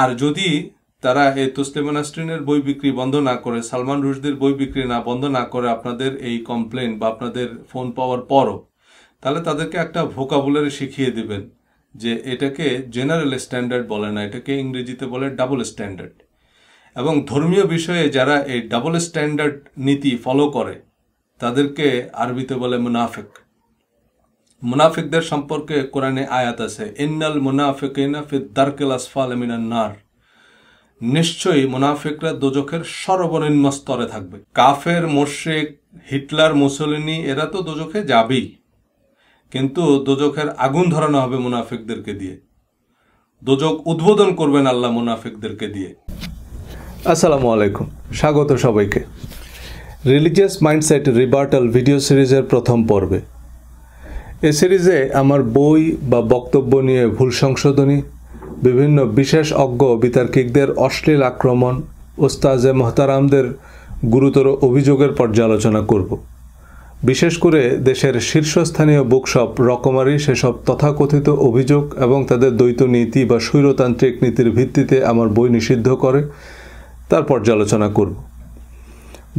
আর যদি তারা এই তসলিমা নাসরিনের বই বিক্রি বন্ধ না করে সালমান রুশদের বই বিক্রি না বন্ধ না করে আপনাদের এই কমপ্লেন বা আপনাদের ফোন পাওয়ার পরও তাহলে তাদেরকে একটা ভোকাবুলারি শিখিয়ে দিবেন যে এটাকে জেনারেল স্ট্যান্ডার্ড বলে না এটাকে ইংরেজিতে বলে ডাবল স্ট্যান্ডার্ড এবং ধর্মীয় বিষয়ে যারা এই ডাবল স্ট্যান্ডার্ড নীতি ফলো করে তাদেরকে আরবিতে বলে মুনাফেক মুনাফিকদের সম্পর্কে কোরআনে আয়াত আছে ইন্নাল মুনাফিক নার নিশ্চয়ই মুনাফিকরা দোজখের সর্বনিম্ন স্তরে থাকবে কাফের মোর্শেক হিটলার মুসলিনী এরা তো দোজখে যাবেই কিন্তু দোজখের আগুন ধরানো হবে মুনাফিকদেরকে দিয়ে দোজক উদ্বোধন করবেন আল্লাহ মুনাফিকদেরকে দিয়ে আসসালামু আলাইকুম স্বাগত সবাইকে রিলিজিয়াস মাইন্ডসেট রিবার্টাল ভিডিও সিরিজের প্রথম পর্বে এ সিরিজে আমার বই বা বক্তব্য নিয়ে ভুল সংশোধনী বিভিন্ন বিশেষ অজ্ঞ বিতার্কিকদের অশ্লীল আক্রমণ ওস্তাজে মহতারামদের গুরুতর অভিযোগের পর্যালোচনা করব বিশেষ করে দেশের শীর্ষস্থানীয় বুকশপ রকমারি সেসব তথাকথিত অভিযোগ এবং তাদের দ্বৈত নীতি বা স্বৈরতান্ত্রিক নীতির ভিত্তিতে আমার বই নিষিদ্ধ করে তার পর্যালোচনা করব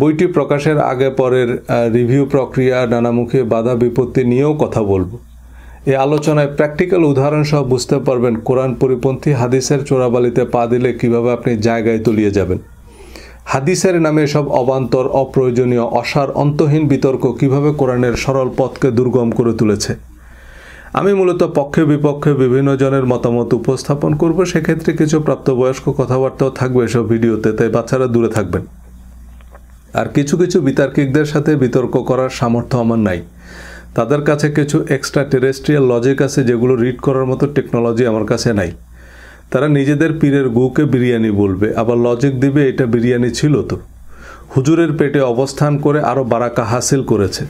বইটি প্রকাশের আগে পরের রিভিউ প্রক্রিয়া নানামুখী বাধা বিপত্তি নিয়েও কথা বলবো এই আলোচনায় প্র্যাকটিক্যাল উদাহরণ সহ বুঝতে পারবেন কোরআন পরিপন্থী হাদিসের চোরাবালিতে পা দিলে কীভাবে আপনি জায়গায় তুলিয়ে যাবেন হাদিসের নামে সব অবান্তর অপ্রয়োজনীয় অসার অন্তহীন বিতর্ক কিভাবে কোরআনের সরল পথকে দুর্গম করে তুলেছে আমি মূলত পক্ষে বিপক্ষে বিভিন্ন জনের মতামত উপস্থাপন করব সেক্ষেত্রে কিছু প্রাপ্তবয়স্ক কথাবার্তাও থাকবে এসব ভিডিওতে তাই বাচ্চারা দূরে থাকবেন আর কিছু কিছু বিতার্কিকদের সাথে বিতর্ক করার সামর্থ্য আমার নাই তাদের কাছে কিছু এক্সট্রা টেরেস্ট্রিয়াল লজিক আছে যেগুলো রিড করার মতো টেকনোলজি আমার কাছে নাই তারা নিজেদের পীরের গুকে বিরিয়ানি বলবে আবার লজিক দিবে এটা বিরিয়ানি ছিল তো হুজুরের পেটে অবস্থান করে আরও বারাকা হাসিল করেছে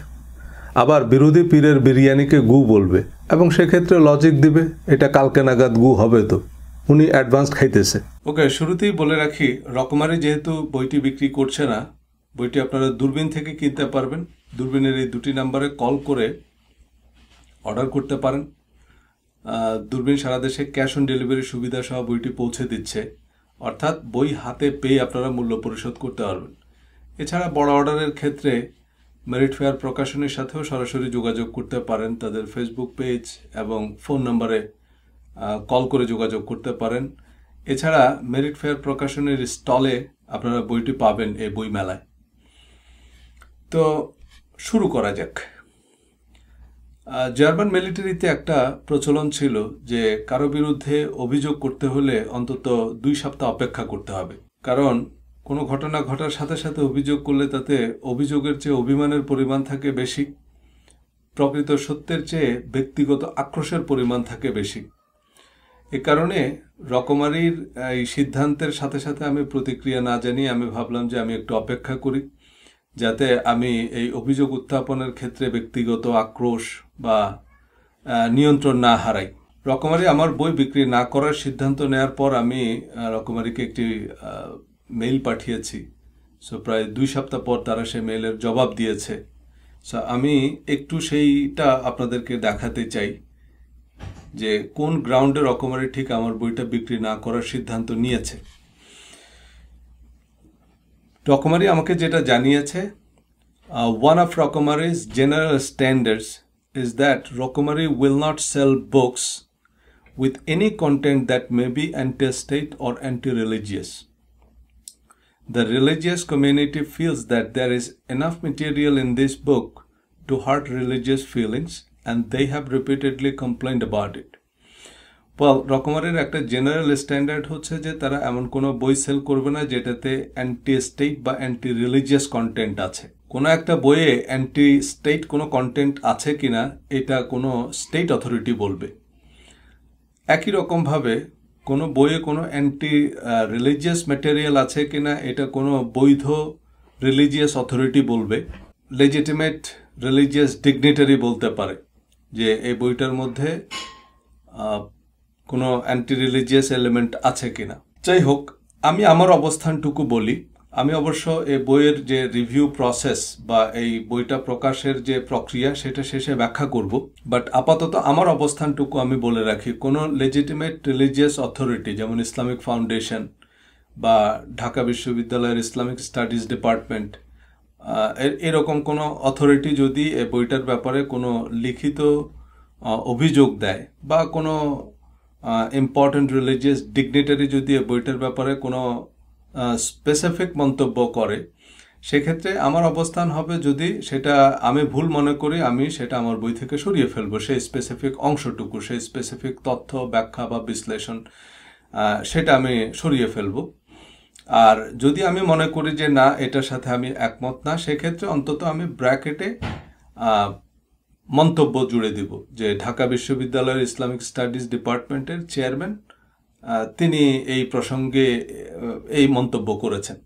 আবার বিরোধী পীরের বিরিয়ানিকে গু বলবে এবং সেক্ষেত্রে লজিক দিবে এটা কালকে নাগাদ গু হবে তো উনি অ্যাডভান্স খাইতেছে ওকে শুরুতেই বলে রাখি রকমারি যেহেতু বইটি বিক্রি করছে না বইটি আপনারা দূরবীন থেকে কিনতে পারবেন দূরবীনের এই দুটি নাম্বারে কল করে অর্ডার করতে পারেন দূরবীন সারা দেশে ক্যাশ অন ডেলিভারি সুবিধা সহ বইটি পৌঁছে দিচ্ছে অর্থাৎ বই হাতে পেয়ে আপনারা মূল্য পরিশোধ করতে পারবেন এছাড়া বড় অর্ডারের ক্ষেত্রে মেরিট ফেয়ার প্রকাশনের সাথেও সরাসরি যোগাযোগ করতে পারেন তাদের ফেসবুক পেজ এবং ফোন নম্বরে কল করে যোগাযোগ করতে পারেন এছাড়া মেরিট ফেয়ার প্রকাশনের স্টলে আপনারা বইটি পাবেন এই বই মেলায় তো শুরু করা যাক জার্মান মিলিটারিতে একটা প্রচলন ছিল যে কারো বিরুদ্ধে অভিযোগ করতে হলে অন্তত দুই সপ্তাহ অপেক্ষা করতে হবে কারণ কোনো ঘটনা ঘটার সাথে সাথে অভিযোগ করলে তাতে অভিযোগের চেয়ে অভিমানের পরিমাণ থাকে বেশি প্রকৃত সত্যের চেয়ে ব্যক্তিগত আক্রোশের পরিমাণ থাকে বেশি এ কারণে রকমারির এই সিদ্ধান্তের সাথে সাথে আমি প্রতিক্রিয়া না জানিয়ে আমি ভাবলাম যে আমি একটু অপেক্ষা করি যাতে আমি এই অভিযোগ উত্থাপনের ক্ষেত্রে ব্যক্তিগত আক্রোশ বা নিয়ন্ত্রণ না হারাই রকমারি আমার বই বিক্রি না করার সিদ্ধান্ত নেওয়ার পর আমি রকমারিকে একটি মেইল পাঠিয়েছি সো প্রায় দুই সপ্তাহ পর তারা সেই মেইলের জবাব দিয়েছে সো আমি একটু সেইটা আপনাদেরকে দেখাতে চাই যে কোন গ্রাউন্ডে রকমারি ঠিক আমার বইটা বিক্রি না করার সিদ্ধান্ত নিয়েছে রকমারি আমাকে যেটা জানিয়েছে uh, one of Rokomari's general standards is that রকমারি will not sell books with any content that may be anti-state or anti-religious. The religious community feels that there is enough material in this book to hurt religious feelings and they have repeatedly complained about it. Well রকমারের একটা general standard হচ্ছে যে তারা এমন কোনো বই sell করবে না যেটাতে অ্যান্টি স্টেট বা অ্যান্টি রিলিজিয়াস কন্টেন্ট আছে কোনো একটা বইয়ে অ্যান্টি স্টেট কোনো কন্টেন্ট আছে কিনা এটা কোনো স্টেট অথরিটি বলবে একই রকমভাবে কোনো বইয়ে কোনো অ্যান্টি রিলিজিয়াস ম্যাটেরিয়াল আছে কি না এটা কোনো বৈধ রিলিজিয়াস অথরিটি বলবে লেজিটিমেট রিলিজিয়াস ডিগনিটারি বলতে পারে যে এই বইটার মধ্যে কোনো অ্যান্টি রিলিজিয়াস এলিমেন্ট আছে কিনা যাই হোক আমি আমার অবস্থানটুকু বলি আমি অবশ্য এই বইয়ের যে রিভিউ প্রসেস বা এই বইটা প্রকাশের যে প্রক্রিয়া সেটা শেষে ব্যাখ্যা করব বাট আপাতত আমার অবস্থানটুকু আমি বলে রাখি কোনো লেজিটিমেট রিলিজিয়াস অথরিটি যেমন ইসলামিক ফাউন্ডেশন বা ঢাকা বিশ্ববিদ্যালয়ের ইসলামিক স্টাডিজ ডিপার্টমেন্ট এরকম কোনো অথরিটি যদি এই বইটার ব্যাপারে কোনো লিখিত অভিযোগ দেয় বা কোনো ইম্পর্টেন্ট রিলিজিয়াস ডিগনিটারি যদি এই বইটার ব্যাপারে কোনো স্পেসিফিক মন্তব্য করে সেক্ষেত্রে আমার অবস্থান হবে যদি সেটা আমি ভুল মনে করি আমি সেটা আমার বই থেকে সরিয়ে ফেলবো সেই স্পেসিফিক অংশটুকু সেই স্পেসিফিক তথ্য ব্যাখ্যা বা বিশ্লেষণ সেটা আমি সরিয়ে ফেলবো আর যদি আমি মনে করি যে না এটার সাথে আমি একমত না সেক্ষেত্রে অন্তত আমি ব্র্যাকেটে মন্তব্য জুড়ে দিব যে ঢাকা বিশ্ববিদ্যালয়ের ইসলামিক স্টাডিজ ডিপার্টমেন্টের চেয়ারম্যান তিনি এই প্রসঙ্গে এই মন্তব্য করেছেন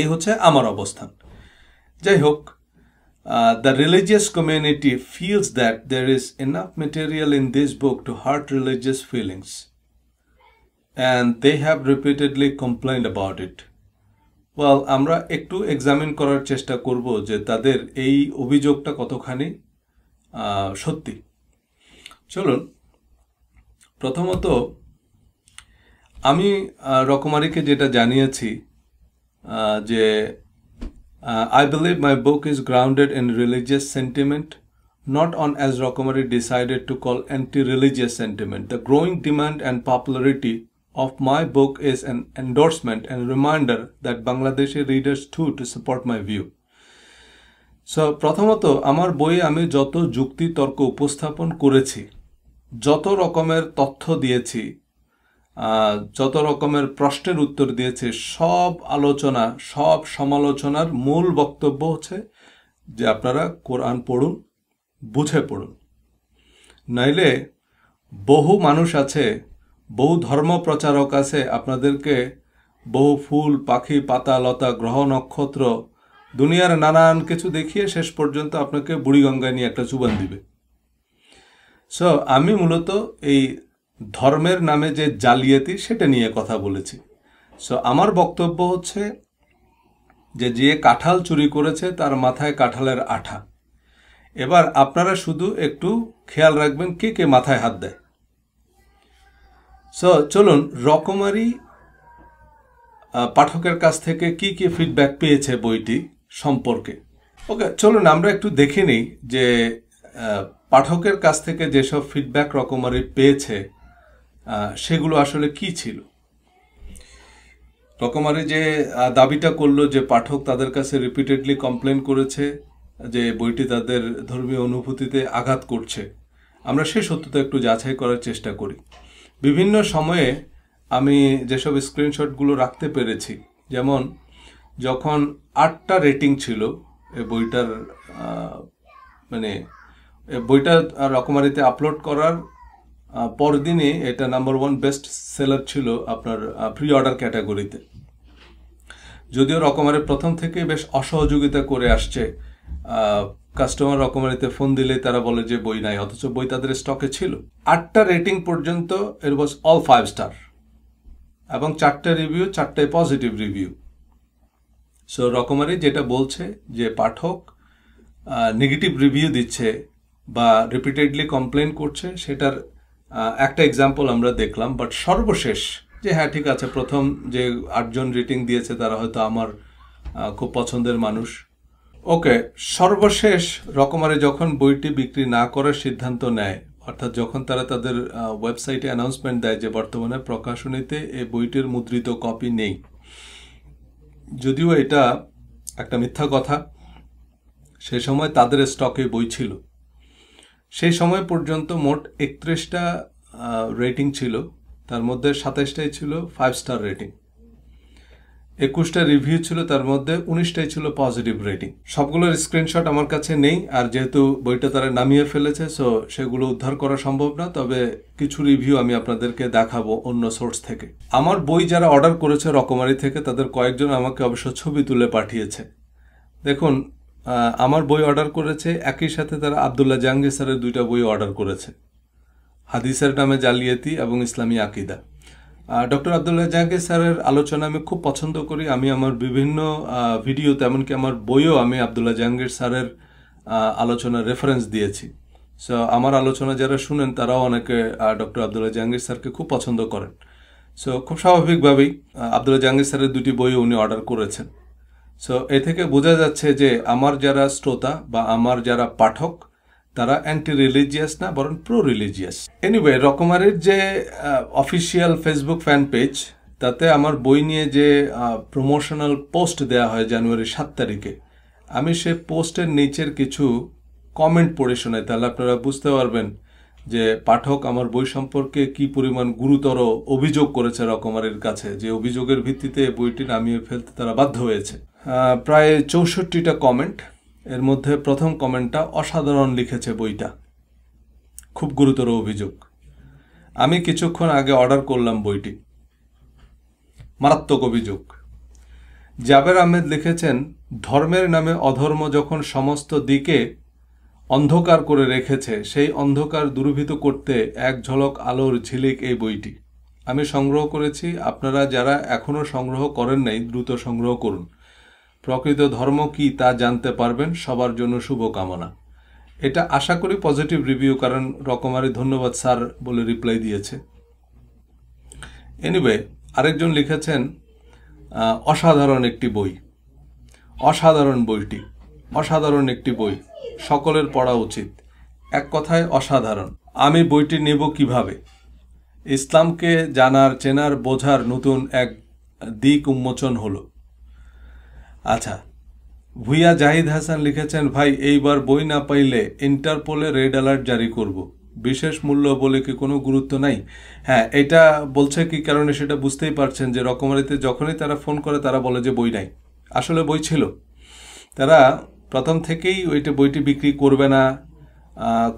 এই হচ্ছে আমার অবস্থান যাই হোক the religious community feels that there is enough material in this book to hurt religious feelings and they have repeatedly complained about it well আমরা একটু এক্সামিন করার চেষ্টা করব যে তাদের এই অভিযোগটা কতখানি সত্যি চলুন প্রথমত আমি রকমারিকে যেটা জানিয়েছি যে I believe my book is grounded in religious sentiment not on as Rokomari decided to call anti religious sentiment the growing demand and popularity of my book is an endorsement and reminder that Bangladeshi readers too to support my view. So প্রথমত আমার বইয়ে আমি যত যুক্তি তর্ক উপস্থাপন করেছি যত রকমের তথ্য দিয়েছি যত রকমের প্রশ্নের উত্তর দিয়েছি সব আলোচনা সব সমালোচনার মূল বক্তব্য হচ্ছে যে আপনারা কোরআন পড়ুন বুঝে পড়ুন নইলে বহু মানুষ আছে বহু ধর্ম প্রচারক আছে আপনাদেরকে বহু ফুল পাখি পাতা লতা গ্রহ নক্ষত্র দুনিয়ার নানান কিছু দেখিয়ে শেষ পর্যন্ত আপনাকে বুড়িগঙ্গায় নিয়ে একটা চুবান দিবে সো আমি মূলত এই ধর্মের নামে যে জালিয়াতি সেটা নিয়ে কথা বলেছি সো আমার বক্তব্য হচ্ছে যে যে কাঁঠাল চুরি করেছে তার মাথায় কাঁঠালের আঠা এবার আপনারা শুধু একটু খেয়াল রাখবেন কে কে মাথায় হাত দেয় সো চলুন রকমারি পাঠকের কাছ থেকে কি কি ফিডব্যাক পেয়েছে বইটি সম্পর্কে ওকে চলুন আমরা একটু দেখে নিই যে পাঠকের কাছ থেকে যেসব ফিডব্যাক রকমারি পেয়েছে সেগুলো আসলে কি ছিল রকমারি যে দাবিটা করলো যে পাঠক তাদের কাছে রিপিটেডলি কমপ্লেন করেছে যে বইটি তাদের ধর্মীয় অনুভূতিতে আঘাত করছে আমরা সে সত্যতা একটু যাচাই করার চেষ্টা করি বিভিন্ন সময়ে আমি যেসব স্ক্রিনশটগুলো রাখতে পেরেছি যেমন যখন আটটা রেটিং ছিল বইটার মানে বইটা রকমারিতে আপলোড করার পরদিনে এটা নাম্বার ওয়ান বেস্ট সেলার ছিল আপনার প্রি অর্ডার ক্যাটাগরিতে যদিও রকমারি প্রথম থেকে বেশ অসহযোগিতা করে আসছে কাস্টমার রকমারিতে ফোন দিলেই তারা বলে যে বই নাই অথচ বই তাদের স্টকে ছিল আটটা রেটিং পর্যন্ত এর ওয়াজ অল ফাইভ স্টার এবং চারটে রিভিউ চারটে পজিটিভ রিভিউ সো রকমারি যেটা বলছে যে পাঠক নেগেটিভ রিভিউ দিচ্ছে বা রিপিটেডলি কমপ্লেন করছে সেটার একটা এক্সাম্পল আমরা দেখলাম বাট সর্বশেষ যে হ্যাঁ ঠিক আছে প্রথম যে আটজন রেটিং দিয়েছে তারা হয়তো আমার খুব পছন্দের মানুষ ওকে সর্বশেষ রকমারে যখন বইটি বিক্রি না করার সিদ্ধান্ত নেয় অর্থাৎ যখন তারা তাদের ওয়েবসাইটে অ্যানাউন্সমেন্ট দেয় যে বর্তমানে প্রকাশনীতে এই বইটির মুদ্রিত কপি নেই যদিও এটা একটা মিথ্যা কথা সে সময় তাদের স্টকে বই ছিল সেই সময় পর্যন্ত মোট একত্রিশটা রেটিং ছিল তার মধ্যে সাতাশটাই ছিল ফাইভ স্টার রেটিং একুশটা রিভিউ ছিল তার মধ্যে উনিশটাই ছিল পজিটিভ রেটিং সবগুলোর স্ক্রিনশট আমার কাছে নেই আর যেহেতু বইটা তারা নামিয়ে ফেলেছে সো সেগুলো উদ্ধার করা সম্ভব না তবে কিছু রিভিউ আমি আপনাদেরকে দেখাবো অন্য সোর্স থেকে আমার বই যারা অর্ডার করেছে রকমারি থেকে তাদের কয়েকজন আমাকে অবশ্য ছবি তুলে পাঠিয়েছে দেখুন আমার বই অর্ডার করেছে একই সাথে তারা আবদুল্লাহ জাহাঙ্গীর স্যারের দুইটা বই অর্ডার করেছে হাদিসের নামে জালিয়াতি এবং ইসলামী আকিদা ডক্টর আবদুল্লাহ জাহাঙ্গীর স্যারের আলোচনা আমি খুব পছন্দ করি আমি আমার বিভিন্ন ভিডিওতে এমনকি আমার বইও আমি আবদুল্লাহ জাহাঙ্গীর স্যারের আলোচনার রেফারেন্স দিয়েছি সো আমার আলোচনা যারা শুনেন তারাও অনেকে ডক্টর আবদুল্লাহ জাহাঙ্গীর স্যারকে খুব পছন্দ করেন সো খুব স্বাভাবিকভাবেই আবদুল্লাহ জাহাঙ্গীর স্যারের দুটি বইও উনি অর্ডার করেছেন সো এ থেকে বোঝা যাচ্ছে যে আমার যারা শ্রোতা বা আমার যারা পাঠক তারা অ্যান্টি রিলিজিয়াস না বরং প্রো রিলিজিয়াস এনিওয়ে রকমারের যে অফিসিয়াল ফেসবুক ফ্যান পেজ তাতে আমার বই নিয়ে যে প্রমোশনাল পোস্ট দেয়া হয় জানুয়ারি সাত তারিখে আমি সে পোস্টের নিচের কিছু কমেন্ট পড়ে শোনাই তাহলে আপনারা বুঝতে পারবেন যে পাঠক আমার বই সম্পর্কে কি পরিমাণ গুরুতর অভিযোগ করেছে রকমারের কাছে যে অভিযোগের ভিত্তিতে বইটি নামিয়ে ফেলতে তারা বাধ্য হয়েছে প্রায় চৌষট্টিটা কমেন্ট এর মধ্যে প্রথম কমেন্টটা অসাধারণ লিখেছে বইটা খুব গুরুতর অভিযোগ আমি কিছুক্ষণ আগে অর্ডার করলাম বইটি মারাত্মক অভিযোগ জাবের আহমেদ লিখেছেন ধর্মের নামে অধর্ম যখন সমস্ত দিকে অন্ধকার করে রেখেছে সেই অন্ধকার দুর্ভিত করতে এক ঝলক আলোর ঝিলিক এই বইটি আমি সংগ্রহ করেছি আপনারা যারা এখনও সংগ্রহ করেন নাই দ্রুত সংগ্রহ করুন প্রকৃত ধর্ম কি তা জানতে পারবেন সবার জন্য শুভকামনা এটা আশা করি পজিটিভ রিভিউ কারণ রকমারি ধন্যবাদ স্যার বলে রিপ্লাই দিয়েছে এনিওয়ে আরেকজন লিখেছেন অসাধারণ একটি বই অসাধারণ বইটি অসাধারণ একটি বই সকলের পড়া উচিত এক কথায় অসাধারণ আমি বইটি নেব কিভাবে ইসলামকে জানার চেনার বোঝার নতুন এক দিক উন্মোচন হলো আচ্ছা ভুইয়া জাহিদ হাসান লিখেছেন ভাই এইবার বই না পাইলে ইন্টারপোলে রেড অ্যালার্ট জারি করব। বিশেষ মূল্য বলে কি কোনো গুরুত্ব নাই হ্যাঁ এটা বলছে কি কারণে সেটা বুঝতেই পারছেন যে রকমারিতে যখনই তারা ফোন করে তারা বলে যে বই নাই আসলে বই ছিল তারা প্রথম থেকেই ওইটা বইটি বিক্রি করবে না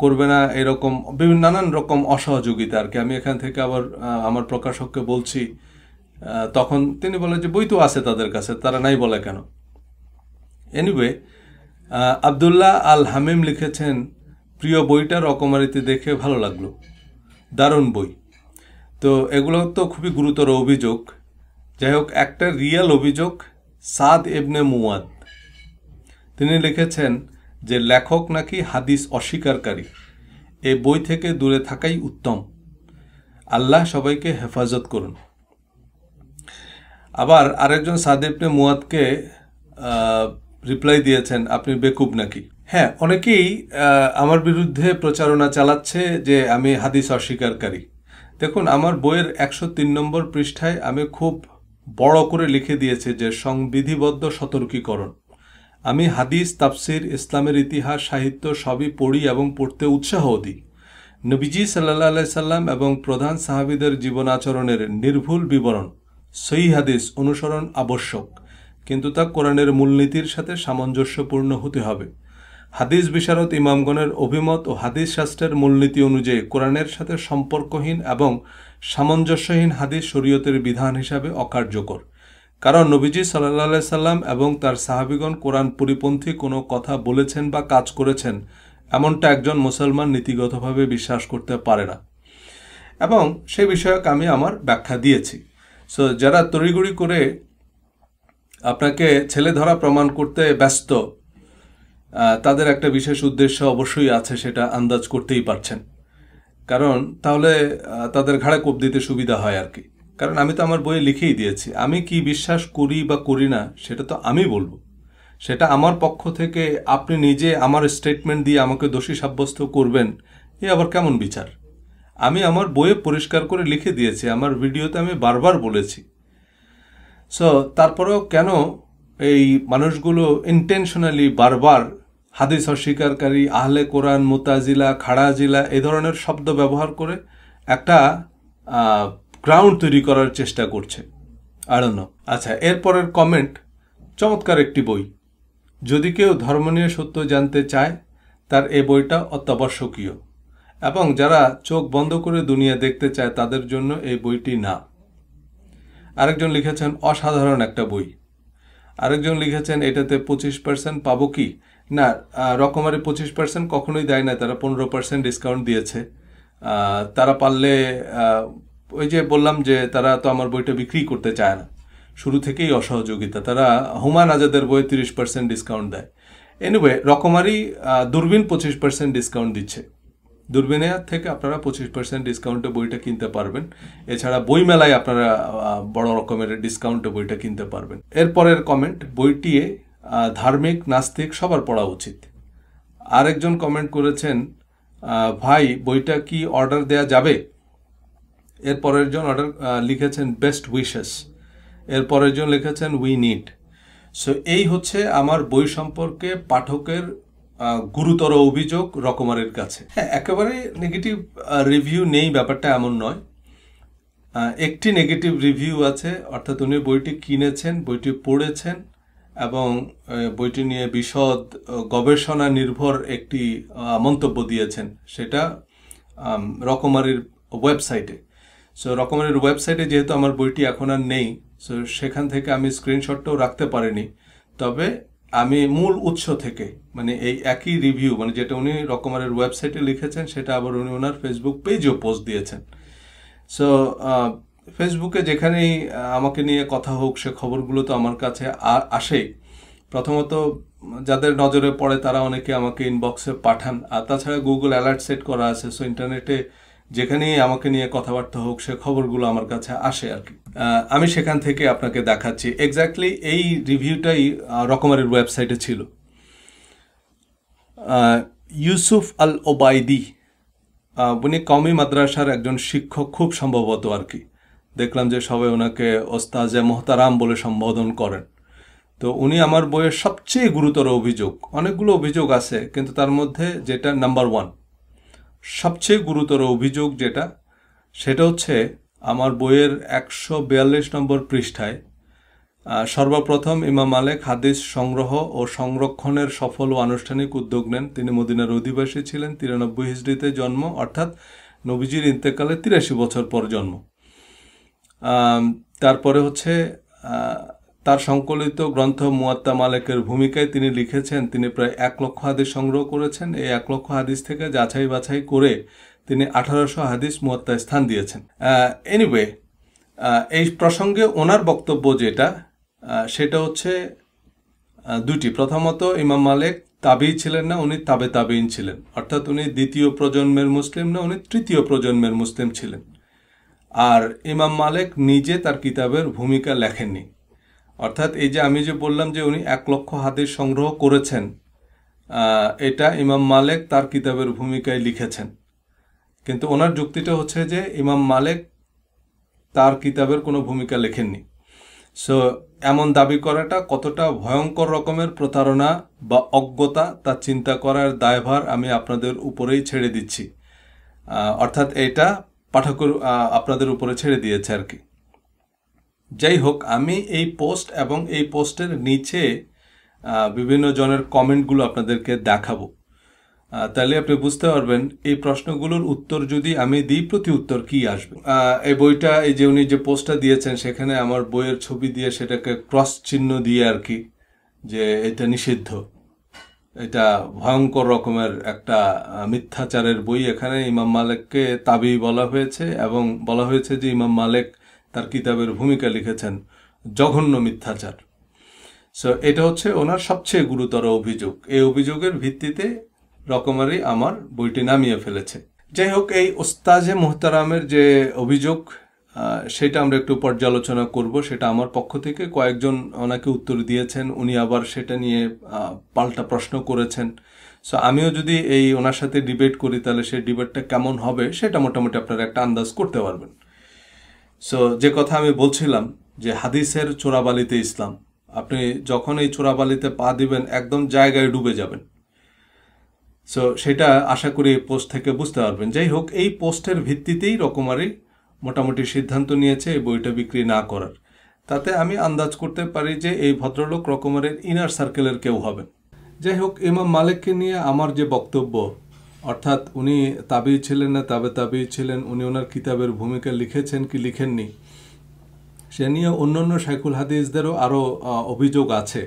করবে না এরকম বিভিন্ন নানান রকম অসহযোগিতা আর কি আমি এখান থেকে আবার আমার প্রকাশককে বলছি তখন তিনি বলে যে বই তো আছে তাদের কাছে তারা নাই বলে কেন এনিওয়ে আবদুল্লাহ আল হামিম লিখেছেন প্রিয় বইটা রকমারিতে দেখে ভালো লাগলো দারুণ বই তো এগুলো তো খুবই গুরুতর অভিযোগ যাই হোক একটা রিয়েল অভিযোগ সাদ এবনে মুয়াদ তিনি লিখেছেন যে লেখক নাকি হাদিস অস্বীকারী এ বই থেকে দূরে থাকাই উত্তম আল্লাহ সবাইকে হেফাজত করুন আবার আরেকজন সাদেবনে মুয়াদকে রিপ্লাই দিয়েছেন আপনি বেকুব নাকি হ্যাঁ অনেকেই আমার বিরুদ্ধে প্রচারণা চালাচ্ছে যে আমি হাদিস অস্বীকারী দেখুন আমার বইয়ের একশো তিন নম্বর পৃষ্ঠায় আমি খুব বড় করে লিখে দিয়েছি যে সংবিধিবদ্ধ সতর্কীকরণ আমি হাদিস তাফসির ইসলামের ইতিহাস সাহিত্য সবই পড়ি এবং পড়তে উৎসাহ দিই নবীজি সাল্লাহ আলাই সাল্লাম এবং প্রধান সাহাবিদের জীবন আচরণের নির্ভুল বিবরণ সই হাদিস অনুসরণ আবশ্যক কিন্তু তা কোরআনের মূলনীতির সাথে সামঞ্জস্যপূর্ণ হতে হবে হাদিস বিশারদ ইমামগণের অভিমত ও হাদিস শাস্ত্রের মূলনীতি অনুযায়ী কোরআনের সাথে সম্পর্কহীন এবং সামঞ্জস্যহীন হাদিস শরীয়তের বিধান হিসাবে অকার্যকর কারণ নবীজি সাল্লা সাল্লাম এবং তার সাহাবিগণ কোরআন পরিপন্থী কোনো কথা বলেছেন বা কাজ করেছেন এমনটা একজন মুসলমান নীতিগতভাবে বিশ্বাস করতে পারে না এবং সে বিষয়ক আমি আমার ব্যাখ্যা দিয়েছি সো যারা তড়িগুড়ি করে আপনাকে ছেলে ধরা প্রমাণ করতে ব্যস্ত তাদের একটা বিশেষ উদ্দেশ্য অবশ্যই আছে সেটা আন্দাজ করতেই পারছেন কারণ তাহলে তাদের ঘাড়ে কোপ দিতে সুবিধা হয় আর কি কারণ আমি তো আমার বইয়ে লিখেই দিয়েছি আমি কি বিশ্বাস করি বা করি না সেটা তো আমি বলবো সেটা আমার পক্ষ থেকে আপনি নিজে আমার স্টেটমেন্ট দিয়ে আমাকে দোষী সাব্যস্ত করবেন এ আবার কেমন বিচার আমি আমার বইয়ে পরিষ্কার করে লিখে দিয়েছি আমার ভিডিওতে আমি বারবার বলেছি সো তারপরেও কেন এই মানুষগুলো ইন্টেনশনালি বারবার হাদিস অস্বীকারী আহলে কোরআন মোতাজিলা খাড়াজিলা এ ধরনের শব্দ ব্যবহার করে একটা গ্রাউন্ড তৈরি করার চেষ্টা করছে আড়ানো আচ্ছা এরপরের কমেন্ট চমৎকার একটি বই যদি কেউ ধর্ম নিয়ে সত্য জানতে চায় তার এ বইটা অত্যাবশ্যকীয় এবং যারা চোখ বন্ধ করে দুনিয়া দেখতে চায় তাদের জন্য এই বইটি না আরেকজন লিখেছেন অসাধারণ একটা বই আরেকজন লিখেছেন এটাতে পঁচিশ পার্সেন্ট পাবো কি না রকমারি পঁচিশ পার্সেন্ট কখনোই দেয় না তারা পনেরো পার্সেন্ট ডিসকাউন্ট দিয়েছে তারা পারলে ওই যে বললাম যে তারা তো আমার বইটা বিক্রি করতে চায় না শুরু থেকেই অসহযোগিতা তারা হুমায়ুন আজাদের বই তিরিশ পার্সেন্ট ডিসকাউন্ট দেয় এনিওয়ে রকমারি দূরবীন পঁচিশ পার্সেন্ট ডিসকাউন্ট দিচ্ছে দূরবীনের থেকে আপনারা পঁচিশ পার্সেন্ট ডিসকাউন্টে বইটা কিনতে পারবেন এছাড়া বইমেলায় আপনারা বড় রকমের ডিসকাউন্টে বইটা কিনতে পারবেন এরপরের কমেন্ট বইটি ধার্মিক নাস্তিক সবার পড়া উচিত আরেকজন কমেন্ট করেছেন ভাই বইটা কি অর্ডার দেয়া যাবে এরপরের জন অর্ডার লিখেছেন বেস্ট উইশেস এরপরের জন লিখেছেন উই নিড সো এই হচ্ছে আমার বই সম্পর্কে পাঠকের গুরুতর অভিযোগ রকমারের কাছে হ্যাঁ একেবারে নেগেটিভ রিভিউ নেই ব্যাপারটা এমন নয় একটি নেগেটিভ রিভিউ আছে অর্থাৎ উনি বইটি কিনেছেন বইটি পড়েছেন এবং বইটি নিয়ে বিশদ গবেষণা নির্ভর একটি মন্তব্য দিয়েছেন সেটা রকমারির ওয়েবসাইটে সো রকমারির ওয়েবসাইটে যেহেতু আমার বইটি এখন আর নেই সো সেখান থেকে আমি স্ক্রিনশটটাও রাখতে পারিনি তবে আমি মূল উৎস থেকে মানে এই একই রিভিউ মানে যেটা উনি রকমারের ওয়েবসাইটে লিখেছেন সেটা আবার উনি ওনার ফেসবুক পেজেও পোস্ট দিয়েছেন সো ফেসবুকে যেখানেই আমাকে নিয়ে কথা হোক সে খবরগুলো তো আমার কাছে আসে প্রথমত যাদের নজরে পড়ে তারা অনেকে আমাকে ইনবক্সে পাঠান আর তাছাড়া গুগল অ্যালার্ট সেট করা আছে সো ইন্টারনেটে যেখানেই আমাকে নিয়ে কথাবার্তা হোক সে খবরগুলো আমার কাছে আসে আর কি আমি সেখান থেকে আপনাকে দেখাচ্ছি এক্স্যাক্টলি এই রিভিউটাই রকমারের ওয়েবসাইটে ছিল ইউসুফ আল ওবায়দি উনি কমি মাদ্রাসার একজন শিক্ষক খুব সম্ভবত আর কি দেখলাম যে সবাই ওনাকে ওস্তাজে মোহতারাম বলে সম্বোধন করেন তো উনি আমার বইয়ের সবচেয়ে গুরুতর অভিযোগ অনেকগুলো অভিযোগ আছে কিন্তু তার মধ্যে যেটা নাম্বার ওয়ান সবচেয়ে গুরুতর অভিযোগ যেটা সেটা হচ্ছে আমার বইয়ের একশো বিয়াল্লিশ নম্বর পৃষ্ঠায় সর্বপ্রথম ইমাম আলেক হাদিস সংগ্রহ ও সংরক্ষণের সফল ও আনুষ্ঠানিক উদ্যোগ নেন তিনি মদিনার অধিবাসী ছিলেন তিরানব্বই হিজড়িতে জন্ম অর্থাৎ নবীজির ইন্তেকালে তিরাশি বছর পর জন্ম তারপরে হচ্ছে তার সংকলিত গ্রন্থ মুয়াত্তা মালেকের ভূমিকায় তিনি লিখেছেন তিনি প্রায় এক লক্ষ হাদিস সংগ্রহ করেছেন এই এক লক্ষ হাদিস থেকে যাচাই বাছাই করে তিনি আঠারোশো হাদিস মুয়াত্তায় স্থান দিয়েছেন এনিওয়ে এই প্রসঙ্গে ওনার বক্তব্য যেটা সেটা হচ্ছে দুটি প্রথমত ইমাম মালেক তাবি ছিলেন না উনি তাবে তাবেইন ছিলেন অর্থাৎ উনি দ্বিতীয় প্রজন্মের মুসলিম না উনি তৃতীয় প্রজন্মের মুসলিম ছিলেন আর ইমাম মালেক নিজে তার কিতাবের ভূমিকা লেখেননি অর্থাৎ এই যে আমি যে বললাম যে উনি এক লক্ষ হাদিস সংগ্রহ করেছেন এটা ইমাম মালেক তার কিতাবের ভূমিকায় লিখেছেন কিন্তু ওনার যুক্তিটা হচ্ছে যে ইমাম মালেক তার কিতাবের কোনো ভূমিকা লেখেননি সো এমন দাবি করাটা কতটা ভয়ঙ্কর রকমের প্রতারণা বা অজ্ঞতা তা চিন্তা করার দায়ভার আমি আপনাদের উপরেই ছেড়ে দিচ্ছি অর্থাৎ এটা পাঠকের আপনাদের উপরে ছেড়ে দিয়েছে আর কি যাই হোক আমি এই পোস্ট এবং এই পোস্টের নিচে বিভিন্ন জনের কমেন্টগুলো আপনাদেরকে দেখাবো তাহলে আপনি বুঝতে পারবেন এই প্রশ্নগুলোর উত্তর যদি আমি দিই প্রতি উত্তর কি আসবে এই বইটা এই যে উনি যে পোস্টটা দিয়েছেন সেখানে আমার বইয়ের ছবি দিয়ে সেটাকে ক্রস চিহ্ন দিয়ে আর কি যে এটা নিষিদ্ধ এটা ভয়ঙ্কর রকমের একটা মিথ্যাচারের বই এখানে ইমাম মালেককে তাবি বলা হয়েছে এবং বলা হয়েছে যে ইমাম মালেক তার কিতাবের ভূমিকা লিখেছেন জঘন্য মিথ্যাচার সো এটা হচ্ছে ওনার সবচেয়ে গুরুতর অভিযোগ এই অভিযোগের ভিত্তিতে রকমারি আমার বইটি নামিয়ে ফেলেছে যাই হোক এই ওস্তাজে মোহতারামের যে অভিযোগ সেটা আমরা একটু পর্যালোচনা করব সেটা আমার পক্ষ থেকে কয়েকজন ওনাকে উত্তর দিয়েছেন উনি আবার সেটা নিয়ে পাল্টা প্রশ্ন করেছেন সো আমিও যদি এই ওনার সাথে ডিবেট করি তাহলে সেই ডিবেটটা কেমন হবে সেটা মোটামুটি আপনারা একটা আন্দাজ করতে পারবেন সো যে কথা আমি বলছিলাম যে হাদিসের চোরাবালিতে ইসলাম আপনি যখন এই চোরাবালিতে পা দিবেন একদম জায়গায় ডুবে যাবেন সো সেটা আশা করি এই পোস্ট থেকে বুঝতে পারবেন যাই হোক এই পোস্টের ভিত্তিতেই রকমারি মোটামুটি সিদ্ধান্ত নিয়েছে এই বইটা বিক্রি না করার তাতে আমি আন্দাজ করতে পারি যে এই ভদ্রলোক রকমারের ইনার সার্কেলের কেউ হবেন যাই হোক ইমাম মালিককে নিয়ে আমার যে বক্তব্য অর্থাৎ উনি তাবি ছিলেন না তাবে তাবি ছিলেন উনি ওনার কিতাবের ভূমিকা লিখেছেন কি লিখেননি সে নিয়ে অন্যান্য শাইখুল হাদিসদেরও আরও অভিযোগ আছে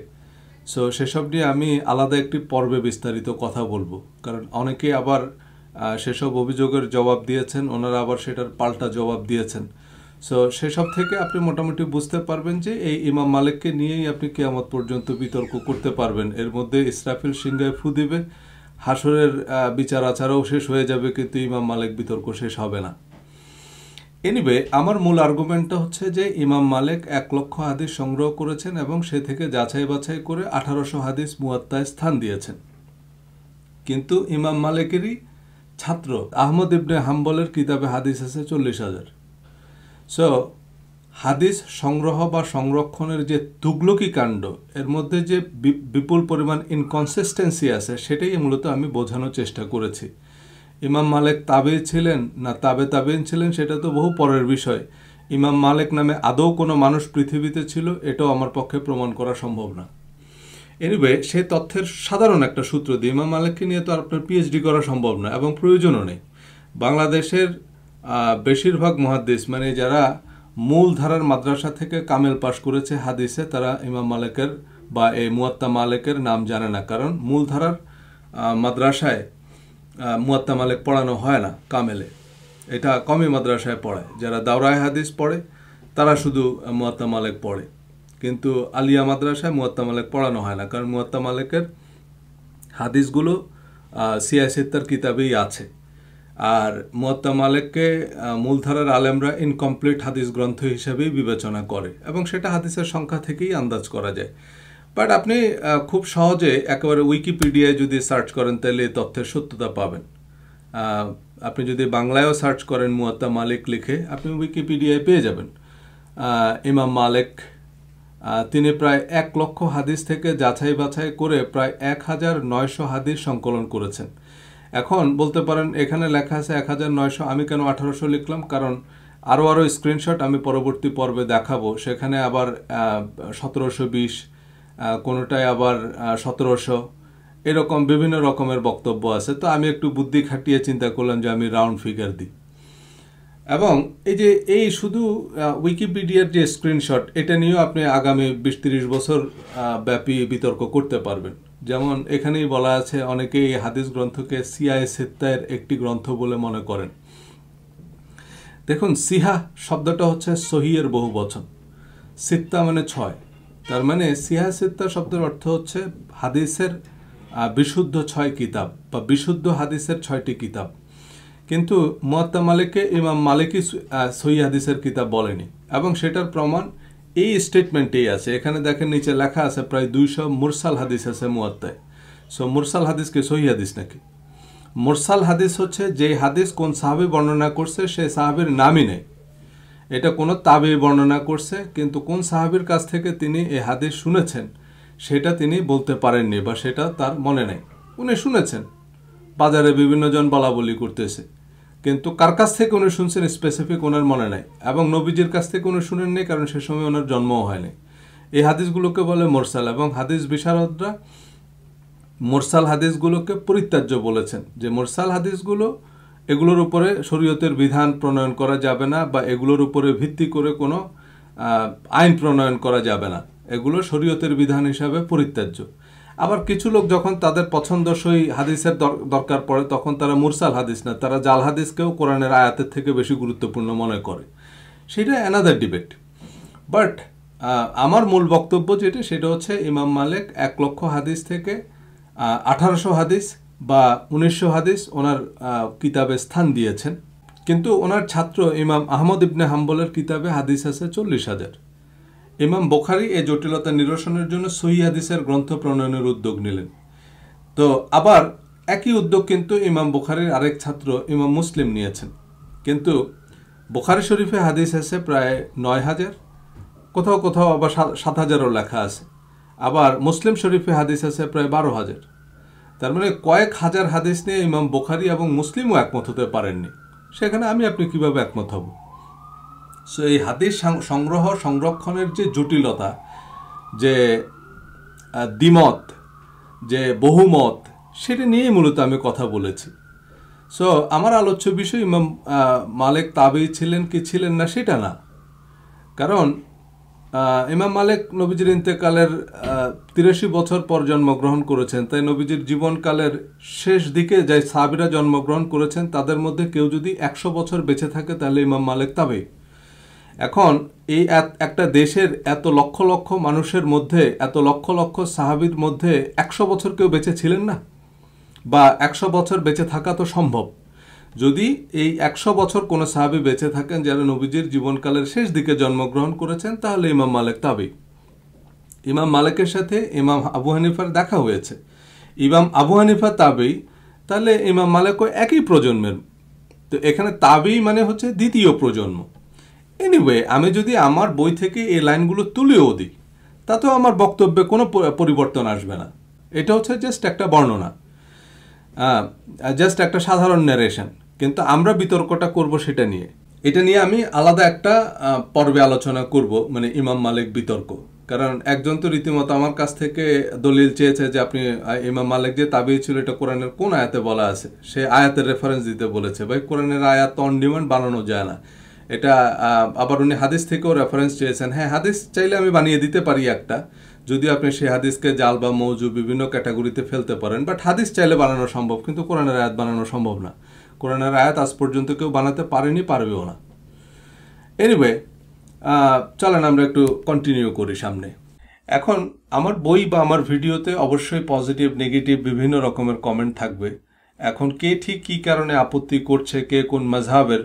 সো সেসব নিয়ে আমি আলাদা একটি পর্বে বিস্তারিত কথা বলবো কারণ অনেকে আবার সেসব অভিযোগের জবাব দিয়েছেন ওনারা আবার সেটার পাল্টা জবাব দিয়েছেন সো সেসব থেকে আপনি মোটামুটি বুঝতে পারবেন যে এই ইমাম মালিককে নিয়েই আপনি কেয়ামত পর্যন্ত বিতর্ক করতে পারবেন এর মধ্যে ইসরাফিল সিংহায় ফু দিবে হাসরের বিচার আচারও শেষ হয়ে যাবে কিন্তু ইমাম মালিক বিতর্ক শেষ হবে না এনিবে আমার মূল আর্গুমেন্টটা হচ্ছে যে ইমাম মালিক এক লক্ষ হাদিস সংগ্রহ করেছেন এবং সে থেকে যাচাই বাছাই করে আঠারোশো হাদিস মুয়াত্তায় স্থান দিয়েছেন কিন্তু ইমাম মালিকেরই ছাত্র আহমদ ইবনে হাম্বলের কিতাবে হাদিস আছে চল্লিশ হাজার সো হাদিস সংগ্রহ বা সংরক্ষণের যে তুগলকি কাণ্ড এর মধ্যে যে বিপুল পরিমাণ ইনকনসিস্টেন্সি আছে সেটাই মূলত আমি বোঝানোর চেষ্টা করেছি ইমাম মালিক তাবে ছিলেন না তাবে তাবেন ছিলেন সেটা তো বহু পরের বিষয় ইমাম মালিক নামে আদৌ কোনো মানুষ পৃথিবীতে ছিল এটাও আমার পক্ষে প্রমাণ করা সম্ভব না এনিওয়ে সেই তথ্যের সাধারণ একটা সূত্র দিয়ে ইমাম মালিককে নিয়ে তো আপনার পিএইচডি করা সম্ভব না এবং প্রয়োজনও নেই বাংলাদেশের বেশিরভাগ মহাদেশ মানে যারা মূল ধারার মাদ্রাসা থেকে কামেল পাশ করেছে হাদিসে তারা ইমাম মালিকের বা এই মুয়াত্তা মালিকের নাম জানে না কারণ মূল ধারার মাদ্রাসায় মুয়াত্তা মালিক পড়ানো হয় না কামেলে এটা কমই মাদ্রাসায় পড়ায় যারা দাওরায় হাদিস পড়ে তারা শুধু মুয়াত্তা মালিক পড়ে কিন্তু আলিয়া মাদ্রাসায় মুয়াত্তা মালিক পড়ানো হয় না কারণ মুয়াত্তা মালিকের হাদিসগুলো সিয়াসেত্তার কিতাবেই আছে আর মোয়াত্তা মালেককে মূলধারার আলেমরা ইনকমপ্লিট হাদিস গ্রন্থ হিসেবেই বিবেচনা করে এবং সেটা হাদিসের সংখ্যা থেকেই আন্দাজ করা যায় বাট আপনি খুব সহজে একেবারে উইকিপিডিয়ায় যদি সার্চ করেন তাহলে এই তথ্যের সত্যতা পাবেন আপনি যদি বাংলায়ও সার্চ করেন মুয়াত্তা মালিক লিখে আপনি উইকিপিডিয়ায় পেয়ে যাবেন ইমাম মালেক তিনি প্রায় এক লক্ষ হাদিস থেকে যাচাই বাছাই করে প্রায় এক হাজার নয়শো হাদিস সংকলন করেছেন এখন বলতে পারেন এখানে লেখা আছে এক হাজার নয়শো আমি কেন আঠারোশো লিখলাম কারণ আরও আরও স্ক্রিনশট আমি পরবর্তী পর্বে দেখাবো সেখানে আবার সতেরোশো বিশ কোনোটায় আবার সতেরোশো এরকম বিভিন্ন রকমের বক্তব্য আছে তো আমি একটু বুদ্ধি খাটিয়ে চিন্তা করলাম যে আমি রাউন্ড ফিগার দিই এবং এই যে এই শুধু উইকিপিডিয়ার যে স্ক্রিনশট এটা নিয়েও আপনি আগামী বিশ ত্রিশ বছর ব্যাপী বিতর্ক করতে পারবেন যেমন এখানেই বলা আছে অনেকেই এই হাদিস গ্রন্থকে সিয়ায় সিত্তায়ের একটি গ্রন্থ বলে মনে করেন দেখুন সিহা শব্দটা হচ্ছে সহিয়ের বহু বচন সিত্তা মানে ছয় তার মানে সিহা সিত্তা শব্দের অর্থ হচ্ছে হাদিসের বিশুদ্ধ ছয় কিতাব বা বিশুদ্ধ হাদিসের ছয়টি কিতাব কিন্তু মোয়াত্তা মালিককে ইমাম মালিকই সহি হাদিসের কিতাব বলেনি এবং সেটার প্রমাণ এই স্টেটমেন্টেই আছে এখানে দেখেন নিচে লেখা আছে প্রায় দুইশো মুরসাল হাদিস আছে মুয়াত্তায় সো মুরসাল হাদিস কি সহি হাদিস নাকি মুরসাল হাদিস হচ্ছে যে হাদিস কোন সাহাবি বর্ণনা করছে সে সাহাবির নামই নেই এটা কোনো তাবি বর্ণনা করছে কিন্তু কোন সাহাবির কাছ থেকে তিনি এ হাদিস শুনেছেন সেটা তিনি বলতে পারেননি বা সেটা তার মনে নেই উনি শুনেছেন বাজারে বিভিন্ন জন বলা বলি করতেছে কিন্তু কার কাছ থেকে উনি শুনছেন স্পেসিফিক ওনার মনে নাই এবং নবীজির কাছ থেকে উনি শুনেননি কারণ সে সময় ওনার জন্মও হয়নি এই হাদিসগুলোকে বলে মোরসাল এবং হাদিস বিশারদরা মোরসাল হাদিসগুলোকে পরিত্যাজ্য বলেছেন যে মোরসাল হাদিসগুলো এগুলোর উপরে শরীয়তের বিধান প্রণয়ন করা যাবে না বা এগুলোর উপরে ভিত্তি করে কোনো আইন প্রণয়ন করা যাবে না এগুলো শরীয়তের বিধান হিসাবে পরিত্যাজ্য আবার কিছু লোক যখন তাদের পছন্দসই হাদিসের দরকার পড়ে তখন তারা মুরসাল হাদিস না তারা জাল হাদিসকেও কোরআনের আয়াতের থেকে বেশি গুরুত্বপূর্ণ মনে করে সেটা অ্যানাদার ডিবেট বাট আমার মূল বক্তব্য যেটা সেটা হচ্ছে ইমাম মালিক এক লক্ষ হাদিস থেকে আঠারোশো হাদিস বা উনিশশো হাদিস ওনার কিতাবে স্থান দিয়েছেন কিন্তু ওনার ছাত্র ইমাম আহমদ ইবনে হাম্বলের কিতাবে হাদিস আছে চল্লিশ হাজার ইমাম বোখারি এই জটিলতা নিরসনের জন্য সহিদিসের গ্রন্থ প্রণয়নের উদ্যোগ নিলেন তো আবার একই উদ্যোগ কিন্তু ইমাম বোখারির আরেক ছাত্র ইমাম মুসলিম নিয়েছেন কিন্তু বোখারি শরীফে হাদিস আছে প্রায় নয় হাজার কোথাও কোথাও আবার সাত হাজারও লেখা আছে আবার মুসলিম শরীফে হাদিস আছে প্রায় বারো হাজার তার মানে কয়েক হাজার হাদিস নিয়ে ইমাম বোখারি এবং মুসলিমও একমত হতে পারেননি সেখানে আমি আপনি কিভাবে একমত হব সো এই হাদিস সংগ্রহ সংরক্ষণের যে জটিলতা যে দ্বিমত যে বহুমত সেটা নিয়েই মূলত আমি কথা বলেছি সো আমার আলোচ্য বিষয় ইমাম মালিক তাবেই ছিলেন কি ছিলেন না সেটা না কারণ ইমাম মালিক নবীজির ইন্তেকালের তিরাশি বছর পর জন্মগ্রহণ করেছেন তাই নবীজির জীবনকালের শেষ দিকে যাই সাবিরা জন্মগ্রহণ করেছেন তাদের মধ্যে কেউ যদি একশো বছর বেঁচে থাকে তাহলে ইমাম মালিক তাবেই এখন এই একটা দেশের এত লক্ষ লক্ষ মানুষের মধ্যে এত লক্ষ লক্ষ সাহাবির মধ্যে একশো বছর কেউ বেঁচে ছিলেন না বা একশো বছর বেঁচে থাকা তো সম্ভব যদি এই একশো বছর কোনো সাহাবি বেঁচে থাকেন যারা নবীজির জীবনকালের শেষ দিকে জন্মগ্রহণ করেছেন তাহলে ইমাম মালিক তাবি ইমাম মালিকের সাথে ইমাম আবু হানিফার দেখা হয়েছে ইমাম আবু হানিফা তাবেই তাহলে ইমাম মালিকও একই প্রজন্মের তো এখানে তাবেই মানে হচ্ছে দ্বিতীয় প্রজন্ম এনিওয়ে আমি যদি আমার বই থেকে এই লাইনগুলো তুলেও দিই তাতেও আমার বক্তব্যে কোনো পরিবর্তন আসবে না এটা হচ্ছে জাস্ট একটা বর্ণনা জাস্ট একটা সাধারণ ন্যারেশন কিন্তু আমরা বিতর্কটা করব সেটা নিয়ে এটা নিয়ে আমি আলাদা একটা পর্বে আলোচনা করব মানে ইমাম মালিক বিতর্ক কারণ একজন তো রীতিমতো আমার কাছ থেকে দলিল চেয়েছে যে আপনি ইমাম মালিক যে তাবি ছিল এটা কোরআনের কোন আয়াতে বলা আছে সে আয়াতের রেফারেন্স দিতে বলেছে ভাই কোরআনের আয়াত অন ডিমান্ড বানানো যায় না এটা আবার উনি হাদিস থেকেও রেফারেন্স চেয়েছেন হ্যাঁ হাদিস চাইলে আমি বানিয়ে দিতে পারি একটা যদি আপনি সেই হাদিসকে জাল বা মৌজু বিভিন্ন ক্যাটাগরিতে ফেলতে পারেন বাট হাদিস চাইলে বানানো সম্ভব কিন্তু কোরআনের আয়াত বানানো সম্ভব না কোরআনের আয়াত আজ পর্যন্ত কেউ বানাতে পারেনি পারবেও না এনিওয়ে চলেন আমরা একটু কন্টিনিউ করি সামনে এখন আমার বই বা আমার ভিডিওতে অবশ্যই পজিটিভ নেগেটিভ বিভিন্ন রকমের কমেন্ট থাকবে এখন কে ঠিক কী কারণে আপত্তি করছে কে কোন মাঝহাবের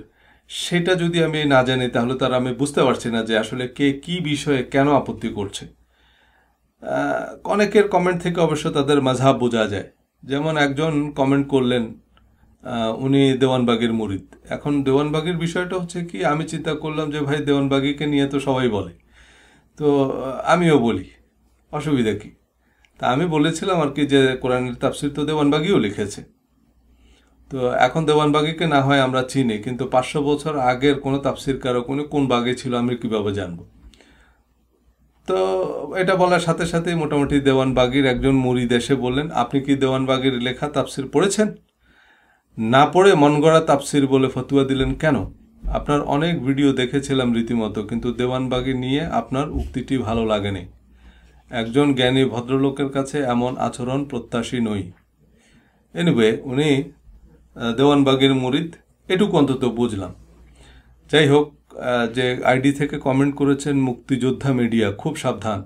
সেটা যদি আমি না জানি তাহলে তারা আমি বুঝতে পারছি না যে আসলে কে কি বিষয়ে কেন আপত্তি করছে অনেকের কমেন্ট থেকে অবশ্য তাদের মাঝাব বোঝা যায় যেমন একজন কমেন্ট করলেন উনি দেওয়ানবাগের মুরিদ এখন দেওয়ানবাগের বিষয়টা হচ্ছে কি আমি চিন্তা করলাম যে ভাই দেওয়ানবাগিকে নিয়ে তো সবাই বলে তো আমিও বলি অসুবিধা কি তা আমি বলেছিলাম আর কি যে কোরআনের তাফসির তো দেওয়ানবাগিও লিখেছে তো এখন দেওয়ানবাগিকে না হয় আমরা চিনি কিন্তু পাঁচশো বছর আগের কোনো তাপসির কারো উনি কোন বাগে ছিল আমি কীভাবে জানব তো এটা বলার সাথে সাথে মোটামুটি দেওয়ানবাগির একজন মুড়ি দেশে বললেন আপনি কি দেওয়ানবাগির লেখা তাফসির পড়েছেন না পড়ে মনগড়া তাফসির বলে ফতুয়া দিলেন কেন আপনার অনেক ভিডিও দেখেছিলাম রীতিমতো কিন্তু দেওয়ানবাগি নিয়ে আপনার উক্তিটি ভালো লাগেনি একজন জ্ঞানী ভদ্রলোকের কাছে এমন আচরণ প্রত্যাশী নই এনিওয়ে উনি দেওয়ানবাগের মুরিদ এটুকু অন্তত বুঝলাম যাই হোক যে আইডি থেকে কমেন্ট করেছেন মুক্তিযোদ্ধা মিডিয়া খুব সাবধান